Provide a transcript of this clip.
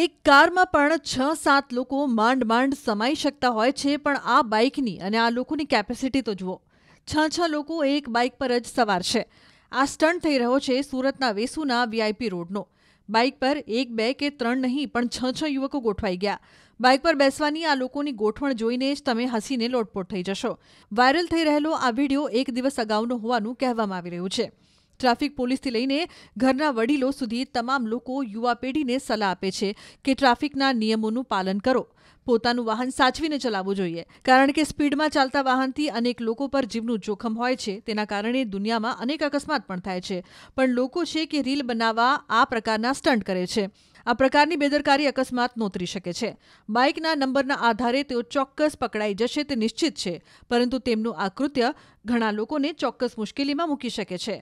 એક કારમાં પણ છ સાત લોકો માંડ માંડ સમાઈ શકતા હોય છે પણ આ બાઇકની અને આ લોકોની કેપેસિટી તો જુઓ છ છ લોકો એક બાઇક પર જ સવાર છે આ સ્ટન્ટ થઈ રહ્યો છે સુરતના વેસુના વીઆઈપી રોડનો બાઇક પર એક બે કે ત્રણ નહીં પણ છ છ યુવકો ગોઠવાઈ ગયા બાઇક પર બેસવાની આ લોકોની ગોઠવણ જોઈને જ તમે હસીને લોટપોટ થઈ જશો વાયરલ થઈ રહેલો આ વિડીયો એક દિવસ અગાઉનો હોવાનું કહેવામાં આવી રહ્યું છે ટ્રાફિક પોલીસથી લઈને ઘરના વડીલો સુધી તમામ લોકો યુવા પેઢીને સલાહ આપે છે કે ટ્રાફિકના નિયમોનું પાલન કરો પોતાનું વાહન સાચવીને ચલાવવું જોઈએ કારણ કે સ્પીડમાં ચાલતા વાહનથી અનેક લોકો પર જીવનું જોખમ હોય છે તેના કારણે દુનિયામાં અનેક અકસ્માત પણ થાય છે પણ લોકો છે કે રીલ બનાવવા આ પ્રકારના સ્ટન્ટ કરે છે આ પ્રકારની બેદરકારી અકસ્માત નોતરી શકે છે બાઇકના નંબરના આધારે તેઓ ચોક્કસ પકડાઈ જશે તે નિશ્ચિત છે પરંતુ તેમનું આકૃત્ય ઘણા લોકોને ચોક્કસ મુશ્કેલીમાં મૂકી શકે છે